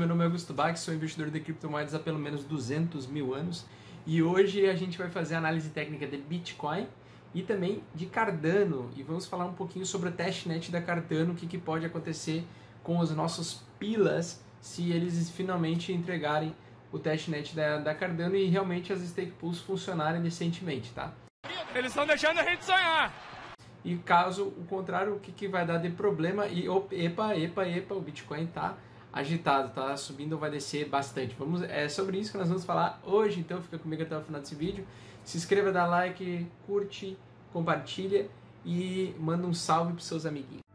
meu nome é Augusto Bach, sou investidor de criptomoedas há pelo menos 200 mil anos e hoje a gente vai fazer análise técnica de Bitcoin e também de Cardano e vamos falar um pouquinho sobre o testnet da Cardano, o que, que pode acontecer com os nossos pilas se eles finalmente entregarem o testnet da, da Cardano e realmente as stake pools funcionarem decentemente, tá? Eles estão deixando a gente sonhar! E caso o contrário, o que, que vai dar de problema? E op, epa, epa, epa, o Bitcoin tá agitado, tá subindo ou vai descer bastante. Vamos, é sobre isso que nós vamos falar hoje, então fica comigo até o final desse vídeo. Se inscreva, dá like, curte, compartilha e manda um salve para seus amiguinhos.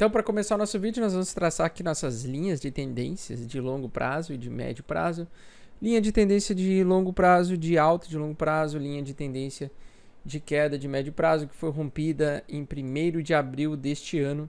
Então, para começar o nosso vídeo, nós vamos traçar aqui nossas linhas de tendências de longo prazo e de médio prazo. Linha de tendência de longo prazo, de alto de longo prazo, linha de tendência de queda de médio prazo, que foi rompida em 1 de abril deste ano.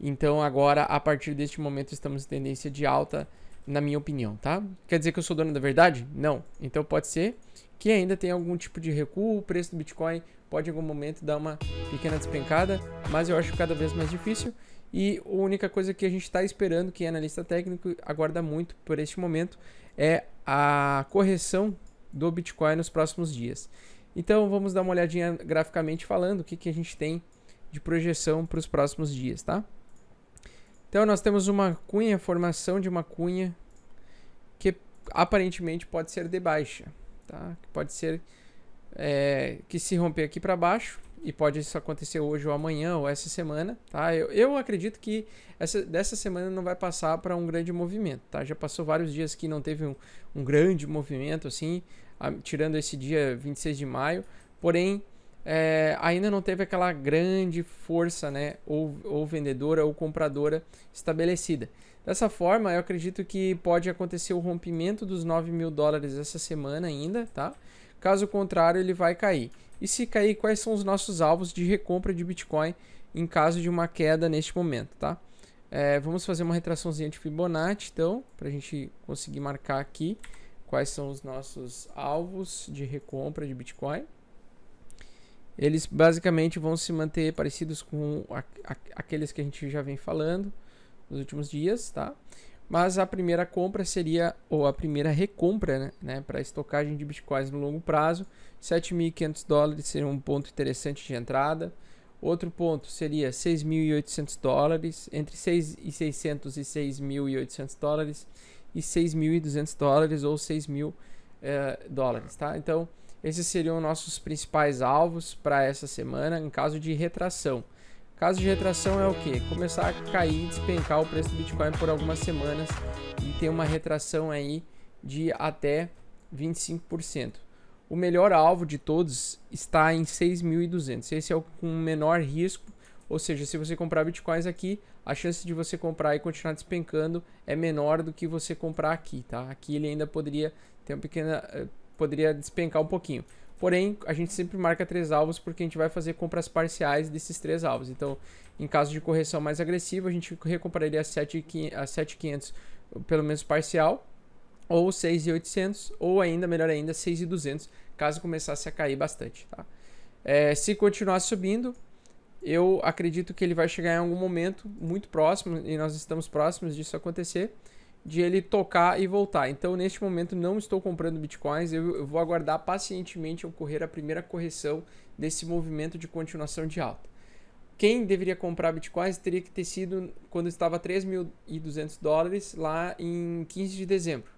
Então, agora, a partir deste momento, estamos em tendência de alta, na minha opinião, tá? Quer dizer que eu sou dono da verdade? Não. Então, pode ser que ainda tenha algum tipo de recuo, o preço do Bitcoin pode em algum momento dar uma pequena despencada, mas eu acho cada vez mais difícil. E a única coisa que a gente está esperando, que é analista técnico aguarda muito por este momento, é a correção do Bitcoin nos próximos dias. Então vamos dar uma olhadinha graficamente falando o que, que a gente tem de projeção para os próximos dias, tá? Então nós temos uma cunha, formação de uma cunha que aparentemente pode ser de baixa, tá? Pode ser é, que se romper aqui para baixo e pode isso acontecer hoje ou amanhã ou essa semana, tá? Eu, eu acredito que essa, dessa semana não vai passar para um grande movimento, tá? Já passou vários dias que não teve um, um grande movimento, assim, a, tirando esse dia 26 de maio, porém é, ainda não teve aquela grande força, né? Ou, ou vendedora ou compradora estabelecida. Dessa forma, eu acredito que pode acontecer o rompimento dos 9 mil dólares essa semana ainda, tá? Caso contrário, ele vai cair. E se cair, quais são os nossos alvos de recompra de Bitcoin em caso de uma queda neste momento, tá? É, vamos fazer uma retraçãozinha de Fibonacci, então, para a gente conseguir marcar aqui quais são os nossos alvos de recompra de Bitcoin. Eles basicamente vão se manter parecidos com aqueles que a gente já vem falando nos últimos dias, tá? mas a primeira compra seria, ou a primeira recompra, né, né para estocagem de bitcoins no longo prazo, 7.500 dólares seria um ponto interessante de entrada. Outro ponto seria 6.800 dólares, entre 6.600 e 6.800 dólares, e 6.200 dólares ou 6.000 eh, dólares, tá? Então, esses seriam nossos principais alvos para essa semana em caso de retração. Caso de retração é o que? Começar a cair, despencar o preço do Bitcoin por algumas semanas e ter uma retração aí de até 25%. O melhor alvo de todos está em 6.200. Esse é o com menor risco, ou seja, se você comprar bitcoins aqui, a chance de você comprar e continuar despencando é menor do que você comprar aqui, tá? Aqui ele ainda poderia ter uma pequena eh, poderia despencar um pouquinho. Porém, a gente sempre marca três alvos porque a gente vai fazer compras parciais desses três alvos. Então, em caso de correção mais agressiva, a gente recompraria a 7,500 pelo menos parcial, ou 6,800, ou ainda, melhor ainda, 6,200, caso começasse a cair bastante. Tá? É, se continuar subindo, eu acredito que ele vai chegar em algum momento muito próximo, e nós estamos próximos disso acontecer, de ele tocar e voltar. Então, neste momento, não estou comprando bitcoins. Eu, eu vou aguardar pacientemente ocorrer a primeira correção desse movimento de continuação de alta. Quem deveria comprar bitcoins teria que ter sido quando estava 3.200 dólares lá em 15 de dezembro.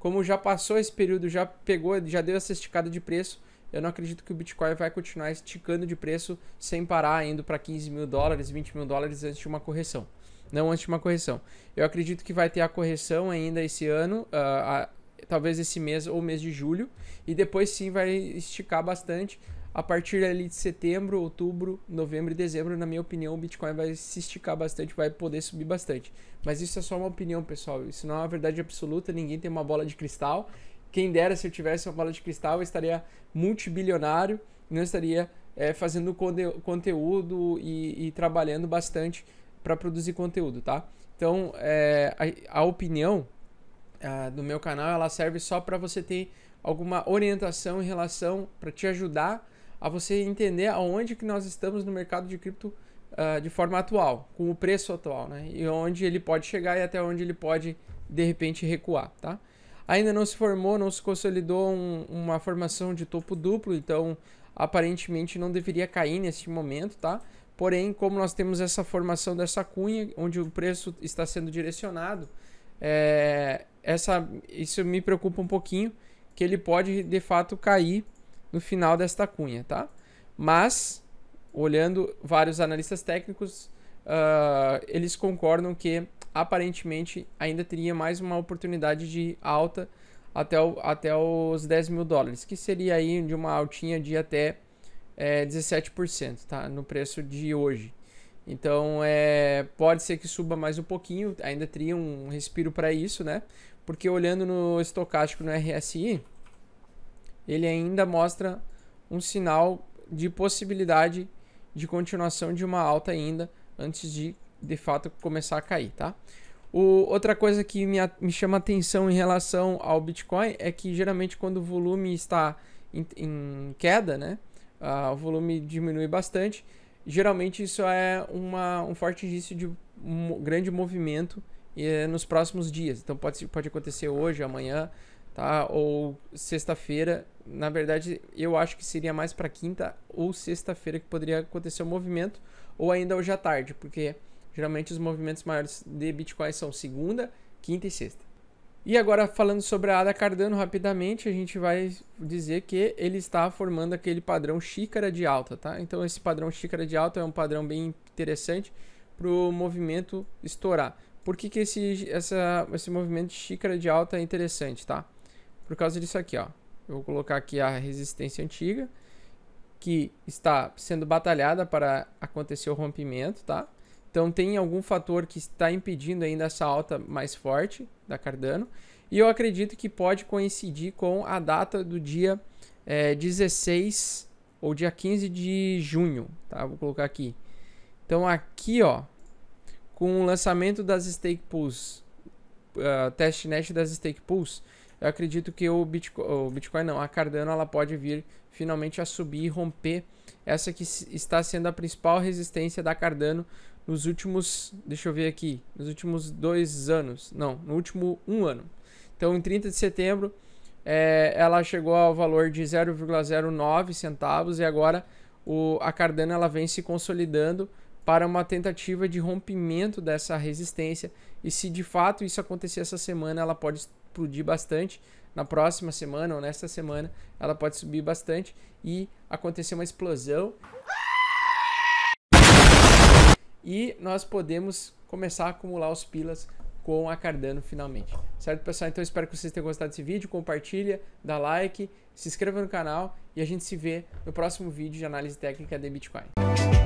Como já passou esse período, já pegou, já deu essa esticada de preço, eu não acredito que o Bitcoin vai continuar esticando de preço sem parar, indo para 15 mil dólares, 20 mil dólares antes de uma correção não antes de uma correção. Eu acredito que vai ter a correção ainda esse ano, ah, a, talvez esse mês ou mês de julho, e depois sim vai esticar bastante. A partir ali de setembro, outubro, novembro e dezembro, na minha opinião, o Bitcoin vai se esticar bastante, vai poder subir bastante. Mas isso é só uma opinião, pessoal. Isso não é uma verdade absoluta, ninguém tem uma bola de cristal. Quem dera se eu tivesse uma bola de cristal, eu estaria multibilionário, não estaria é, fazendo conteúdo e, e trabalhando bastante para produzir conteúdo, tá? Então, é, a, a, opinião a, do meu canal, ela serve só para você ter alguma orientação em relação, para te ajudar a você entender aonde que nós estamos no mercado de cripto uh, de forma atual, com o preço atual, né? E onde ele pode chegar e até onde ele pode, de repente, recuar, tá? Ainda não se formou, não se consolidou um, uma formação de topo duplo, então aparentemente não deveria cair neste momento, tá? Porém, como nós temos essa formação dessa cunha, onde o preço está sendo direcionado, é, essa, isso me preocupa um pouquinho, que ele pode de fato cair no final desta cunha, tá? Mas, olhando vários analistas técnicos, uh, eles concordam que aparentemente ainda teria mais uma oportunidade de alta até, o, até os 10 mil dólares, que seria aí de uma altinha de até é 17%, tá? No preço de hoje. Então, é, pode ser que suba mais um pouquinho, ainda teria um respiro para isso, né? Porque olhando no estocástico no RSI, ele ainda mostra um sinal de possibilidade de continuação de uma alta ainda antes de de fato começar a cair, tá? O, outra coisa que me, me chama atenção em relação ao Bitcoin é que geralmente quando o volume está em, em queda, né? uh, o volume diminui bastante. Geralmente isso é uma, um forte indício de um grande movimento é nos próximos dias. Então pode, pode acontecer hoje, amanhã, tá? Ou sexta-feira. Na verdade, eu acho que seria mais para quinta ou sexta-feira que poderia acontecer o movimento, ou ainda hoje à tarde, porque geralmente os movimentos maiores de Bitcoin são segunda, quinta e sexta. E agora, falando sobre a ADA Cardano rapidamente, a gente vai dizer que ele está formando aquele padrão xícara de alta, tá? Então, esse padrão xícara de alta é um padrão bem interessante para o movimento estourar. Por que, que esse, essa, esse movimento de xícara de alta é interessante, tá? Por causa disso aqui, ó. Eu vou colocar aqui a resistência antiga, que está sendo batalhada para acontecer o rompimento, Tá? Então tem algum fator que está impedindo ainda essa alta mais forte da Cardano. E eu acredito que pode coincidir com a data do dia é, 16 ou dia 15 de junho, tá? Vou colocar aqui. Então aqui, ó, com o lançamento das stake pools, uh, ah, testnet das stake pools, eu acredito que o Bitcoin, o Bitcoin não, a Cardano ela pode vir finalmente a subir e romper essa que está sendo a principal resistência da Cardano nos últimos, deixa eu ver aqui, nos últimos dois anos, não, no último um ano. Então, em 30 de setembro, é, ela chegou ao valor de 0,09 centavos e agora o, a Cardano ela vem se consolidando para uma tentativa de rompimento dessa resistência. E se de fato isso acontecer essa semana, ela pode explodir bastante na próxima semana ou nesta semana ela pode subir bastante e acontecer uma explosão. E nós podemos começar a acumular os pilas com a Cardano finalmente. Certo, pessoal? Então espero que vocês tenham gostado desse vídeo. Compartilha, dá like, se inscreva no canal e a gente se vê no próximo vídeo de análise técnica de Bitcoin.